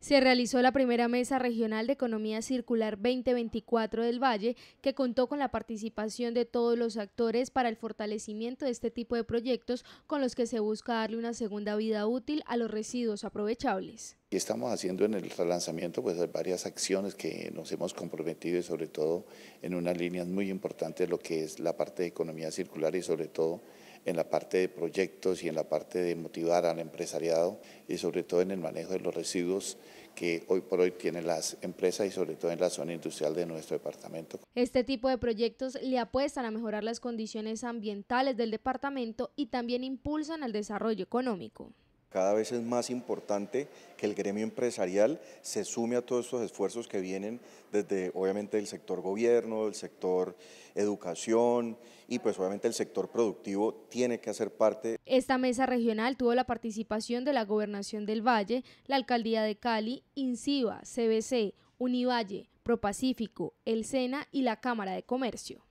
Se realizó la primera mesa regional de economía circular 2024 del Valle, que contó con la participación de todos los actores para el fortalecimiento de este tipo de proyectos con los que se busca darle una segunda vida útil a los residuos aprovechables. Y estamos haciendo en el relanzamiento pues, varias acciones que nos hemos comprometido y sobre todo en unas líneas muy importantes lo que es la parte de economía circular y sobre todo en la parte de proyectos y en la parte de motivar al empresariado y sobre todo en el manejo de los residuos que hoy por hoy tienen las empresas y sobre todo en la zona industrial de nuestro departamento. Este tipo de proyectos le apuestan a mejorar las condiciones ambientales del departamento y también impulsan el desarrollo económico. Cada vez es más importante que el gremio empresarial se sume a todos estos esfuerzos que vienen desde obviamente el sector gobierno, el sector educación y pues obviamente el sector productivo tiene que hacer parte. Esta mesa regional tuvo la participación de la Gobernación del Valle, la Alcaldía de Cali, INCIBA, CBC, Univalle, ProPacífico, el SENA y la Cámara de Comercio.